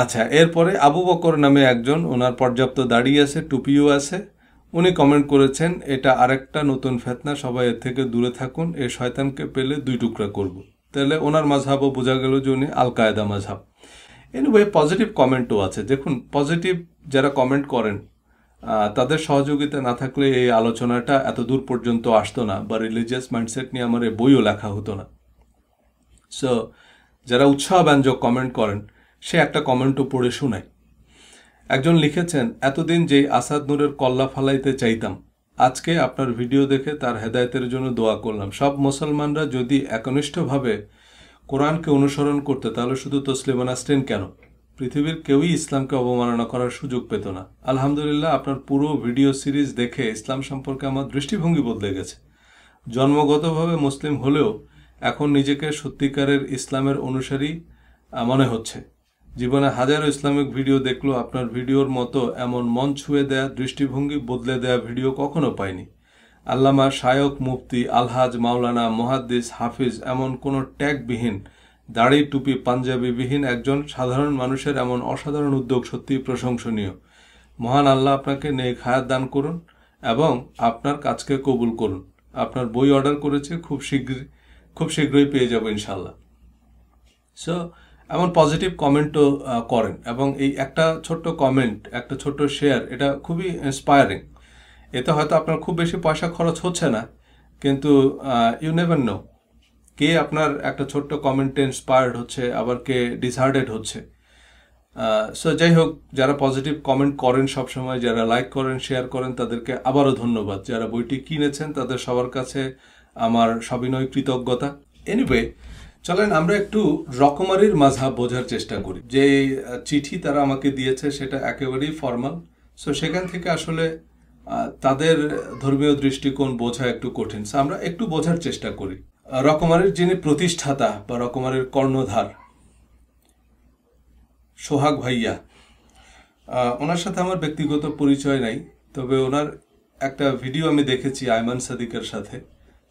আচ্ছা এরপরে আবু বকর নামে একজন ওনার পর্যাপ্ত দাড়ি আছে টুপিও আছে উনি কমেন্ট করেছেন এটা আরেকটা নতুন ফেতনা সবাই এর থেকে দূরে থাকুন এ শয়তানকে পেলে দুই টুকরা করব। তাহলে ওনার মাঝহাবও বোঝা গেল যে উনি আল কায়দা মাঝহাব এনিওয়ে পজিটিভ কমেন্টও আছে দেখুন পজিটিভ যারা কমেন্ট করেন তাদের সহযোগিতা না থাকলে এই আলোচনাটা এত দূর পর্যন্ত আসতো না বা রিলিজিয়াস মাইন্ডসেট নিয়ে আমার এই বইও লেখা হতো না সো যারা উৎসাহব্যঞ্জক কমেন্ট করেন সে একটা কমেন্টও পড়ে শোনায় একজন লিখেছেন এতদিন যে আসাদ নূরের কল্লা ফালাইতে চাইতাম আজকে আপনার ভিডিও দেখে তার হেদায়তের জন্য দোয়া করলাম সব মুসলমানরা যদি একনিষ্ঠভাবে কোরআনকে অনুসরণ করতে তাহলে শুধু তসলিমানা স্টেন কেন পৃথিবীর কেউই ইসলামকে অবমাননা করার সুযোগ পেত না আলহামদুলিল্লাহ আপনার পুরো ভিডিও সিরিজ দেখে ইসলাম সম্পর্কে আমার দৃষ্টিভঙ্গি বদলে গেছে জন্মগতভাবে মুসলিম হলেও এখন নিজেকে সত্যিকারের ইসলামের অনুসারী মনে হচ্ছে জীবনে হাজারো ইসলামিক ভিডিও দেখলো আপনার ভিডিওর মতো এমন মন ছুঁয়ে দেয়া দৃষ্টিভঙ্গি বদলে দেয়া ভিডিও কখনো পাইনি আল্লামা শায়ক মুফতি আলহাজ মাওলানা মোহাদ্দিস হাফিজ এমন কোনো ট্যাগবিহীন দাড়ি টুপি পাঞ্জাবি বিহীন একজন সাধারণ মানুষের এমন অসাধারণ উদ্যোগ সত্যিই প্রশংসনীয় মহান আল্লাহ আপনাকে নেক হায়াত দান করুন এবং আপনার কাজকে কবুল করুন আপনার বই অর্ডার করেছে খুব শীঘ্রই খুব শীঘ্রই পেয়ে যাবো ইনশাল্লাহ সো এমন পজিটিভ কমেন্টও করেন এবং এই একটা ছোট্ট কমেন্ট একটা ছোট্ট শেয়ার এটা খুবই ইন্সপায়ারিং এতে হয়তো আপনার খুব বেশি পয়সা খরচ হচ্ছে না কিন্তু ইউ নেভার নো কে আপনার একটা ছোট্ট কমেন্টে ইন্সপায়ার্ড হচ্ছে আবার কে ডিসহার্টেড হচ্ছে সো যাই হোক যারা পজিটিভ কমেন্ট করেন সবসময় যারা লাইক করেন শেয়ার করেন তাদেরকে আবারও ধন্যবাদ যারা বইটি কিনেছেন তাদের সবার কাছে আমার সবিনয় কৃতজ্ঞতা এনিওয়ে চলেন আমরা একটু রকমারির মাঝহাব বোঝার চেষ্টা করি যে চিঠি তারা আমাকে দিয়েছে সেটা একেবারেই ফর্মাল সো সেখান থেকে আসলে তাদের ধর্মীয় দৃষ্টিকোণ বোঝা একটু কঠিন সো আমরা একটু বোঝার চেষ্টা করি রকমারের যিনি প্রতিষ্ঠাতা বা রকমারের কর্ণধার সোহাগ ভাইয়া ওনার সাথে আমার ব্যক্তিগত পরিচয় নাই তবে ওনার একটা ভিডিও আমি দেখেছি আয়মান সাদিকের সাথে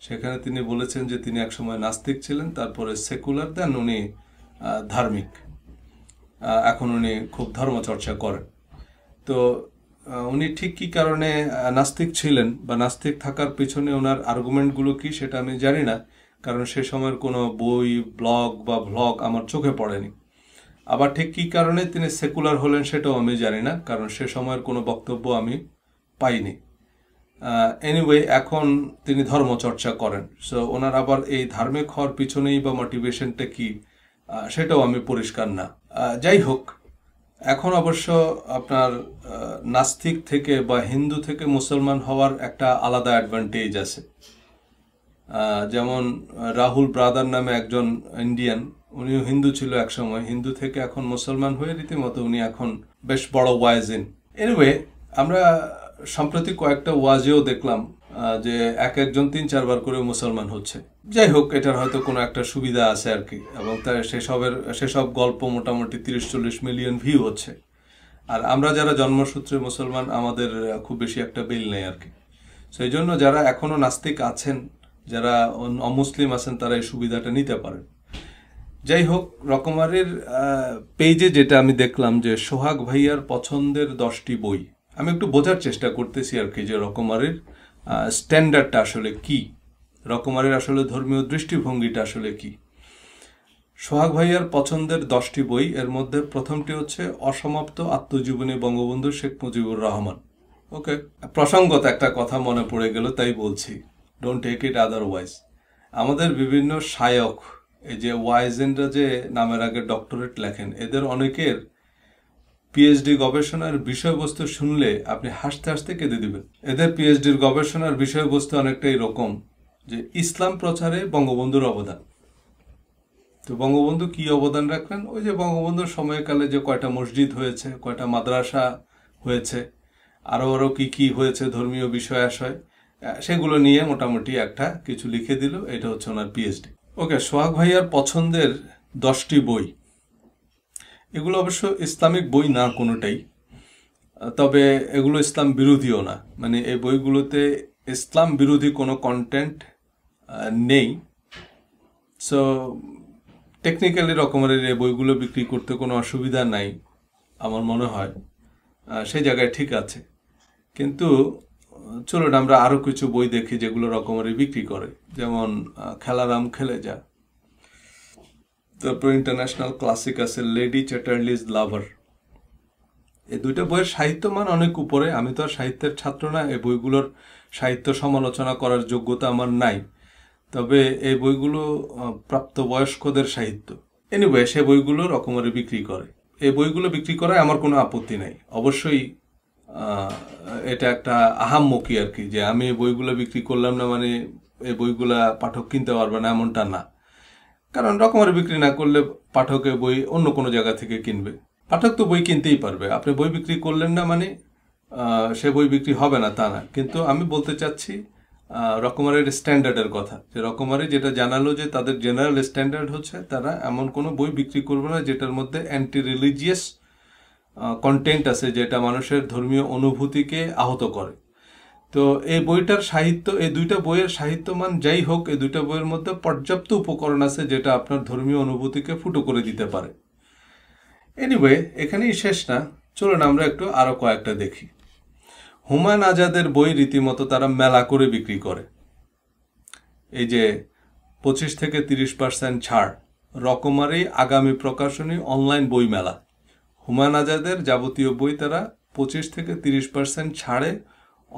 সেখানে তিনি বলেছেন যে তিনি একসময় নাস্তিক ছিলেন তারপরে সেকুলার দেন উনি ধার্মিক এখন উনি খুব ধর্মচর্চা করেন তো উনি ঠিক কি কারণে নাস্তিক ছিলেন বা নাস্তিক থাকার পেছনে ওনার আর্গুমেন্টগুলো কি সেটা আমি জানি না কারণ সে সময়ের কোনো বই ব্লগ বা ভ্লগ আমার চোখে পড়েনি আবার ঠিক কী কারণে তিনি সেকুলার হলেন সেটাও আমি জানি না কারণ সে সময়ের কোনো বক্তব্য আমি পাইনি এনিওয়ে এখন তিনি ধর্মচর্চা করেন সো ওনার আবার এই ধার্মিক হওয়ার পিছনেই বা মোটিভেশনটা কি সেটাও আমি পরিষ্কার না যাই হোক এখন অবশ্য আপনার নাস্তিক থেকে বা হিন্দু থেকে মুসলমান হওয়ার একটা আলাদা অ্যাডভান্টেজ আছে যেমন রাহুল ব্রাদার নামে একজন ইন্ডিয়ান উনিও হিন্দু ছিল একসময় হিন্দু থেকে এখন মুসলমান হয়ে রীতিমতো উনি এখন বেশ বড় ওয়াইজিন এনিওয়ে আমরা সাম্প্রতিক কয়েকটা ওয়াজেও দেখলাম যে এক একজন তিন চারবার করে মুসলমান হচ্ছে যাই হোক এটার হয়তো কোনো একটা সুবিধা আছে আর কি এবং তার সেসবের সেসব গল্প মোটামুটি তিরিশ চল্লিশ মিলিয়ন ভিউ হচ্ছে আর আমরা যারা জন্মসূত্রে মুসলমান আমাদের খুব বেশি একটা বিল নেই আর কি সেই জন্য যারা এখনও নাস্তিক আছেন যারা অমুসলিম আছেন তারা এই সুবিধাটা নিতে পারেন যাই হোক রকমারের পেজে যেটা আমি দেখলাম যে সোহাগ ভাইয়ার পছন্দের দশটি বই আমি একটু বোঝার চেষ্টা করতেছি আর কি যে রকমারের স্ট্যান্ডার্ডটা আসলে কি রকমারের আসলে ধর্মীয় দৃষ্টিভঙ্গিটা আসলে কি সোহাগ ভাইয়ার পছন্দের দশটি বই এর মধ্যে প্রথমটি হচ্ছে অসমাপ্ত আত্মজীবনী বঙ্গবন্ধু শেখ মুজিবুর রহমান ওকে প্রসঙ্গত একটা কথা মনে পড়ে গেল তাই বলছি ডোন্ট টেক ইট আদারওয়াইজ আমাদের বিভিন্ন সায়ক এই যে ওয়াইজেনরা যে নামের আগে ডক্টরেট লেখেন এদের অনেকের পিএইচডি গবেষণার বিষয়বস্তু শুনলে আপনি হাসতে হাসতে কেঁদে দেবেন এদের পিএইচডির গবেষণার বিষয়বস্তু অনেকটা এরকম যে ইসলাম প্রচারে বঙ্গবন্ধুর অবদান তো বঙ্গবন্ধু কি অবদান রাখলেন ওই যে বঙ্গবন্ধুর সময়কালে যে কয়টা মসজিদ হয়েছে কয়টা মাদ্রাসা হয়েছে আরও আরও কি কি হয়েছে ধর্মীয় বিষয় আশয় সেগুলো নিয়ে মোটামুটি একটা কিছু লিখে দিল এটা হচ্ছে ওনার পিএইচডি ওকে সোহাগ ভাইয়ার পছন্দের দশটি বই এগুলো অবশ্য ইসলামিক বই না কোনোটাই তবে এগুলো ইসলাম বিরোধীও না মানে এই বইগুলোতে ইসলাম বিরোধী কোনো কন্টেন্ট নেই সো টেকনিক্যালি রকমের এই বইগুলো বিক্রি করতে কোনো অসুবিধা নাই আমার মনে হয় সেই জায়গায় ঠিক আছে কিন্তু চলুন আমরা আরও কিছু বই দেখি যেগুলো রকমারি বিক্রি করে যেমন খেলারাম খেলে যা তারপর ইন্টারন্যাশনাল ক্লাসিক আছে লেডি চ্যাটার্লিজ লাভার এই দুইটা বইয়ের সাহিত্য মান অনেক উপরে আমি তো আর সাহিত্যের ছাত্র না এই বইগুলোর সাহিত্য সমালোচনা করার যোগ্যতা আমার নাই তবে এই বইগুলো প্রাপ্তবয়স্কদের সাহিত্য এনিওয়ে সে বইগুলো রকমারি বিক্রি করে এই বইগুলো বিক্রি করায় আমার কোনো আপত্তি নাই অবশ্যই এটা একটা আহাম্মুখী আর কি যে আমি বইগুলো বিক্রি করলাম না মানে এই বইগুলা পাঠক কিনতে পারবে না এমনটা না কারণ রকমের বিক্রি না করলে পাঠকে বই অন্য কোনো জায়গা থেকে কিনবে পাঠক তো বই কিনতেই পারবে আপনি বই বিক্রি করলেন না মানে সে বই বিক্রি হবে না তা না কিন্তু আমি বলতে চাচ্ছি রকমারের স্ট্যান্ডার্ডের কথা যে রকমারি যেটা জানালো যে তাদের জেনারেল স্ট্যান্ডার্ড হচ্ছে তারা এমন কোনো বই বিক্রি করবে না যেটার মধ্যে অ্যান্টি রিলিজিয়াস কন্টেন্ট আছে যেটা মানুষের ধর্মীয় অনুভূতিকে আহত করে তো এই বইটার সাহিত্য এই দুইটা বইয়ের সাহিত্যমান যাই হোক এই দুইটা বইয়ের মধ্যে পর্যাপ্ত উপকরণ আছে যেটা আপনার ধর্মীয় অনুভূতিকে ফুটো করে দিতে পারে এনিওয়ে এখানেই শেষ না চলুন আমরা একটু আরও কয়েকটা দেখি হুমায়ুন আজাদের বই রীতিমতো তারা মেলা করে বিক্রি করে এই যে পঁচিশ থেকে তিরিশ পার্সেন্ট ছাড় রকমারি আগামী প্রকাশনী অনলাইন বই মেলা হুমায়ুন আজাদের যাবতীয় বই তারা পঁচিশ থেকে তিরিশ পার্সেন্ট ছাড়ে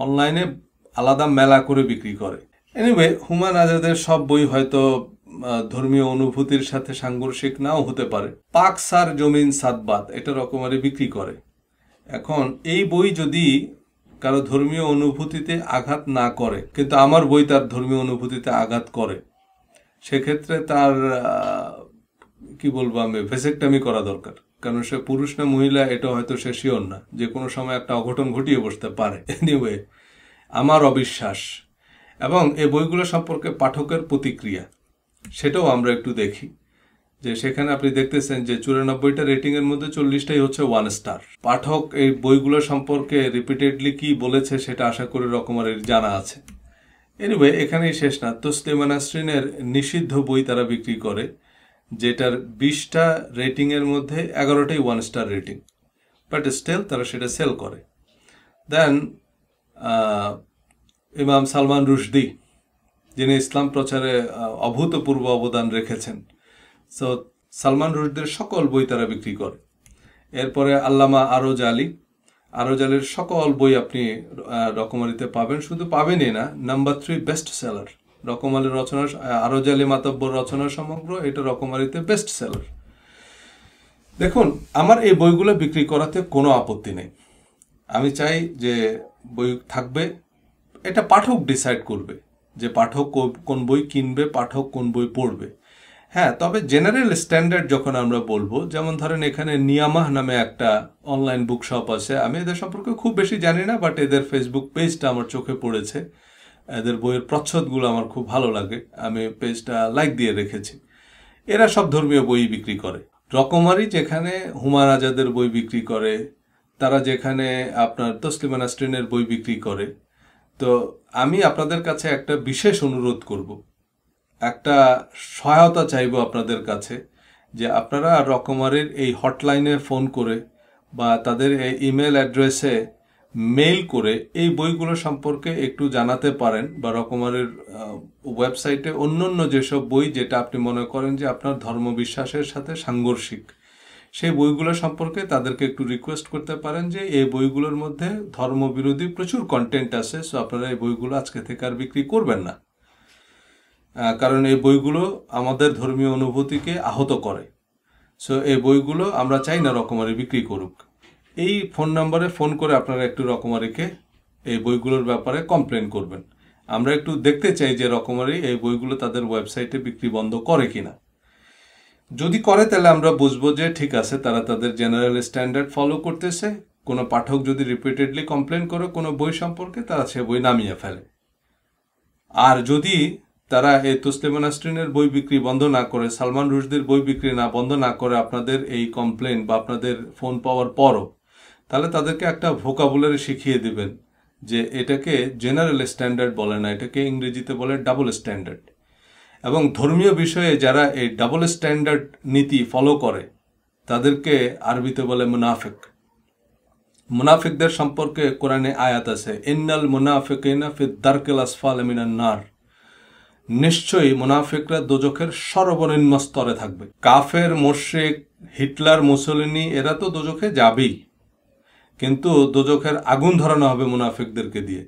অনলাইনে আলাদা মেলা করে বিক্রি করে এনিওয়ে হুমায়ুন আজাদের সব বই হয়তো ধর্মীয় অনুভূতির সাথে সাংঘর্ষিক নাও হতে পারে পাক সার জমিন সাদবাদ এটা রকমারি বিক্রি করে এখন এই বই যদি কারো ধর্মীয় অনুভূতিতে আঘাত না করে কিন্তু আমার বই তার ধর্মীয় অনুভূতিতে আঘাত করে সেক্ষেত্রে তার কি বলবো আমি ভেসেকটামি করা দরকার কারণ সে পুরুষ না মহিলা এটা হয়তো সে শিওর না যে কোনো সময় একটা অঘটন ঘটিয়ে বসতে পারে এনিওয়ে আমার অবিশ্বাস এবং এই বইগুলো সম্পর্কে পাঠকের প্রতিক্রিয়া সেটাও আমরা একটু দেখি যে সেখানে আপনি দেখতেছেন যে চুরানব্বইটা রেটিংয়ের মধ্যে চল্লিশটাই হচ্ছে ওয়ান স্টার পাঠক এই বইগুলো সম্পর্কে রিপিটেডলি কি বলেছে সেটা আশা করি রকমারের জানা আছে এনিওয়ে এখানেই শেষ না তো স্লেমান নিষিদ্ধ বই তারা বিক্রি করে যেটার বিশটা রেটিংয়ের মধ্যে এগারোটাই one star rating but still তারা সেটা সেল করে দেন ইমাম সালমান রুশদি যিনি ইসলাম প্রচারে অভূতপূর্ব অবদান রেখেছেন সো সালমান রুশদের সকল বই তারা বিক্রি করে এরপরে আল্লামা আরজ আলী আরজ আলীর সকল বই আপনি রকমারিতে পাবেন শুধু পাবেনই না নাম্বার থ্রি বেস্ট সেলার রকমালির রচনা আরজ আলী মাতব্বর রচনা সমগ্র এটা রকমালিতে বেস্ট সেলার দেখুন আমার এই বইগুলো বিক্রি করাতে কোনো আপত্তি নেই আমি চাই যে বই থাকবে এটা পাঠক ডিসাইড করবে যে পাঠক কোন বই কিনবে পাঠক কোন বই পড়বে হ্যাঁ তবে জেনারেল স্ট্যান্ডার্ড যখন আমরা বলবো যেমন ধরেন এখানে নিয়ামাহ নামে একটা অনলাইন বুক শপ আছে আমি এদের সম্পর্কে খুব বেশি জানি না বাট এদের ফেসবুক পেজটা আমার চোখে পড়েছে এদের বইয়ের প্রচ্ছদগুলো আমার খুব ভালো লাগে আমি পেজটা লাইক দিয়ে রেখেছি এরা সব ধর্মীয় বই বিক্রি করে রকমারি যেখানে হুমার আজাদের বই বিক্রি করে তারা যেখানে আপনার তসলিমা স্ট্রেনের বই বিক্রি করে তো আমি আপনাদের কাছে একটা বিশেষ অনুরোধ করব একটা সহায়তা চাইব আপনাদের কাছে যে আপনারা রকমারির এই হটলাইনে ফোন করে বা তাদের এই ইমেল অ্যাড্রেসে মেইল করে এই বইগুলো সম্পর্কে একটু জানাতে পারেন বা রকমারের ওয়েবসাইটে অন্য অন্য যেসব বই যেটা আপনি মনে করেন যে আপনার ধর্ম বিশ্বাসের সাথে সাংঘর্ষিক সেই বইগুলো সম্পর্কে তাদেরকে একটু রিকোয়েস্ট করতে পারেন যে এই বইগুলোর মধ্যে ধর্মবিরোধী প্রচুর কন্টেন্ট আছে সো আপনারা এই বইগুলো আজকে থেকে আর বিক্রি করবেন না কারণ এই বইগুলো আমাদের ধর্মীয় অনুভূতিকে আহত করে সো এই বইগুলো আমরা চাই না রকমারি বিক্রি করুক এই ফোন নাম্বারে ফোন করে আপনারা একটু রকমারিকে এই বইগুলোর ব্যাপারে কমপ্লেন করবেন আমরা একটু দেখতে চাই যে রকমারি এই বইগুলো তাদের ওয়েবসাইটে বিক্রি বন্ধ করে কিনা যদি করে তাহলে আমরা বুঝবো যে ঠিক আছে তারা তাদের জেনারেল স্ট্যান্ডার্ড ফলো করতেছে কোনো পাঠক যদি রিপিটেডলি কমপ্লেন করে কোনো বই সম্পর্কে তারা সে বই নামিয়ে ফেলে আর যদি তারা এই তুসলিমা নাসরিনের বই বিক্রি বন্ধ না করে সালমান রুশদির বই বিক্রি না বন্ধ না করে আপনাদের এই কমপ্লেন বা আপনাদের ফোন পাওয়ার পরও তাহলে তাদেরকে একটা ভোকাবুলারি শিখিয়ে দিবেন যে এটাকে জেনারেল স্ট্যান্ডার্ড বলে না এটাকে ইংরেজিতে বলে ডাবল স্ট্যান্ডার্ড এবং ধর্মীয় বিষয়ে যারা এই ডাবল স্ট্যান্ডার্ড নীতি ফলো করে তাদেরকে আরবিতে বলে মুনাফেক মুনাফিকদের সম্পর্কে কোরআনে আয়াত আছে ইন্নাল মুনাফেক দারকেল আসফাল নার নিশ্চয়ই মুনাফিকরা দোজখের সর্বনিম্ন স্তরে থাকবে কাফের মোর্শেক হিটলার মুসলিনী এরা তো দোজখে যাবেই কিন্তু দোজখের আগুন ধরানো হবে মুনাফিকদেরকে দিয়ে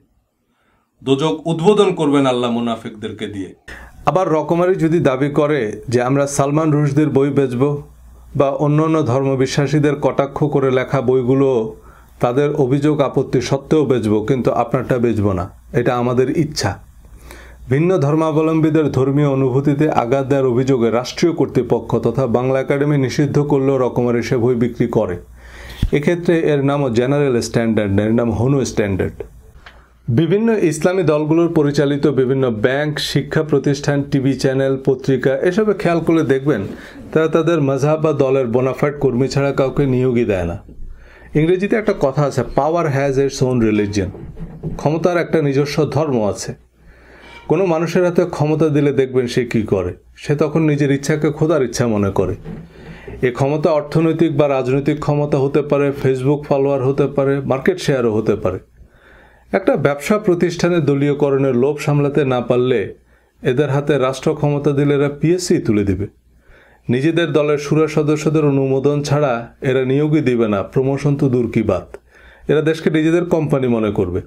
দোজক উদ্বোধন করবেন আল্লাহ মুনাফিকদেরকে দিয়ে আবার রকমারি যদি দাবি করে যে আমরা সালমান রুশদের বই বেচব বা অন্য অন্য ধর্মবিশ্বাসীদের কটাক্ষ করে লেখা বইগুলো তাদের অভিযোগ আপত্তি সত্ত্বেও বেচব কিন্তু আপনারটা বেচব না এটা আমাদের ইচ্ছা ভিন্ন ধর্মাবলম্বীদের ধর্মীয় অনুভূতিতে আঘাত দেওয়ার অভিযোগে রাষ্ট্রীয় কর্তৃপক্ষ তথা বাংলা একাডেমি নিষিদ্ধ করলেও রকমারি সে বই বিক্রি করে এক্ষেত্রে এর নামও জেনারেল স্ট্যান্ডার্ড এর নাম হনু স্ট্যান্ডার্ড বিভিন্ন ইসলামী দলগুলোর পরিচালিত বিভিন্ন ব্যাংক শিক্ষা প্রতিষ্ঠান টিভি চ্যানেল পত্রিকা এসবে খেয়াল করে দেখবেন তারা তাদের মজাহ বা দলের বোনাফাইড কর্মী ছাড়া কাউকে নিয়োগই দেয় না ইংরেজিতে একটা কথা আছে পাওয়ার হ্যাজ এর সোন রিলিজিয়ন ক্ষমতার একটা নিজস্ব ধর্ম আছে কোনো মানুষের হাতে ক্ষমতা দিলে দেখবেন সে কি করে সে তখন নিজের ইচ্ছাকে খোদার ইচ্ছা মনে করে এ ক্ষমতা অর্থনৈতিক বা রাজনৈতিক ক্ষমতা হতে পারে ফেসবুক ফলোয়ার হতে পারে মার্কেট শেয়ারও হতে পারে একটা ব্যবসা প্রতিষ্ঠানে দলীয়করণের লোভ সামলাতে না পারলে এদের হাতে রাষ্ট্র ক্ষমতা দিলে এরা পিএসসি তুলে দিবে নিজেদের দলের সুরা সদস্যদের অনুমোদন ছাড়া এরা নিয়োগই দিবে না প্রমোশন তো দূর কি বাদ এরা দেশকে নিজেদের কোম্পানি মনে করবে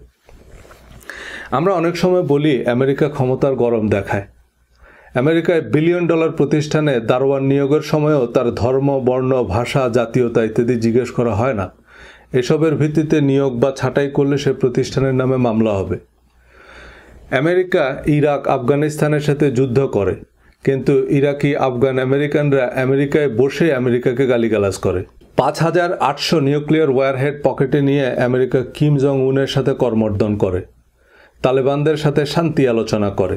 আমরা অনেক সময় বলি আমেরিকা ক্ষমতার গরম দেখায় আমেরিকায় বিলিয়ন ডলার প্রতিষ্ঠানে দারোয়ান নিয়োগের সময়ও তার ধর্ম বর্ণ ভাষা জাতীয়তা ইত্যাদি জিজ্ঞেস করা হয় না এসবের ভিত্তিতে নিয়োগ বা ছাঁটাই করলে সে প্রতিষ্ঠানের নামে মামলা হবে আমেরিকা ইরাক আফগানিস্তানের সাথে যুদ্ধ করে কিন্তু ইরাকি আফগান আমেরিকানরা আমেরিকায় বসে আমেরিকাকে গালিগালাজ করে পাঁচ হাজার আটশো নিউক্লিয়ার ওয়ারহেড পকেটে নিয়ে আমেরিকা কিম জং উনের সাথে কর্মর্দন করে তালেবানদের সাথে শান্তি আলোচনা করে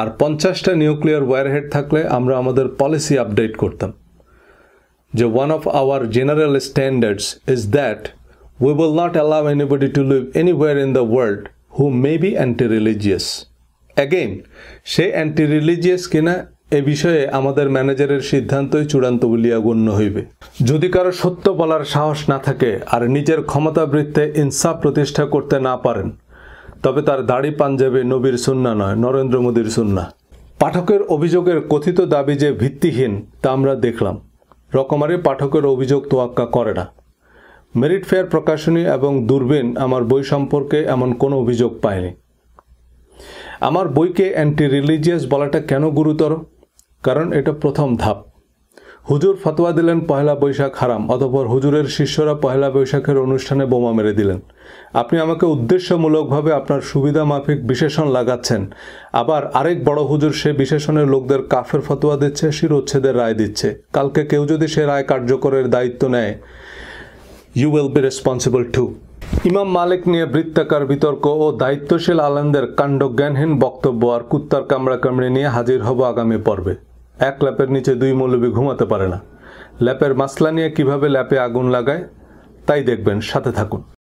আর পঞ্চাশটা নিউক্লিয়ার ওয়ারহেড থাকলে আমরা আমাদের পলিসি আপডেট করতাম যে one of our general standards is that we will not allow anybody to live anywhere in the world who may be anti religious again say anti religious কিনা এ বিষয়ে আমাদের ম্যানেজারের সিদ্ধান্তই চূড়ান্ত বলিয়া গণ্য হইবে যদি কারো সত্য বলার সাহস না থাকে আর নিজের ক্ষমতাবৃত্তে ইনসাফ প্রতিষ্ঠা করতে না পারেন তবে তার দাড়ি পাঞ্জাবে নবীর সুন্না নয় নরেন্দ্র মোদীর সুন্না পাঠকের অভিযোগের কথিত দাবি যে ভিত্তিহীন তা আমরা দেখলাম রকমারি পাঠকের অভিযোগ তোয়াক্কা করে না মেরিট ফেয়ার প্রকাশনী এবং দূরবীন আমার বই সম্পর্কে এমন কোনো অভিযোগ পায়নি আমার বইকে অ্যান্টি রিলিজিয়াস বলাটা কেন গুরুতর কারণ এটা প্রথম ধাপ হুজুর ফতোয়া দিলেন পহেলা বৈশাখ হারাম অতপর হুজুরের শিষ্যরা পহেলা বৈশাখের অনুষ্ঠানে বোমা মেরে দিলেন আপনি আমাকে উদ্দেশ্যমূলকভাবে আপনার সুবিধা মাফিক বিশেষণ লাগাচ্ছেন আবার আরেক বড় হুজুর সে বিশেষণের লোকদের কাফের ফতোয়া দিচ্ছে শিরোচ্ছেদের রায় দিচ্ছে কালকে কেউ যদি সে রায় কার্যকরের দায়িত্ব নেয় you will be responsible to Imam Malik নিয়ে বৃত্তাকার বিতর্ক ও দায়িত্বশীল আলমদের কাণ্ডজ্ঞানহীন বক্তব্য আর কুত্তার কামড়াকামড়ি নিয়ে হাজির হব আগামী পর্বে এক ল্যাপের নিচে দুই মৌলবি ঘুমাতে পারে না ল্যাপের মাসলা নিয়ে কিভাবে ল্যাপে আগুন লাগায় তাই দেখবেন সাথে থাকুন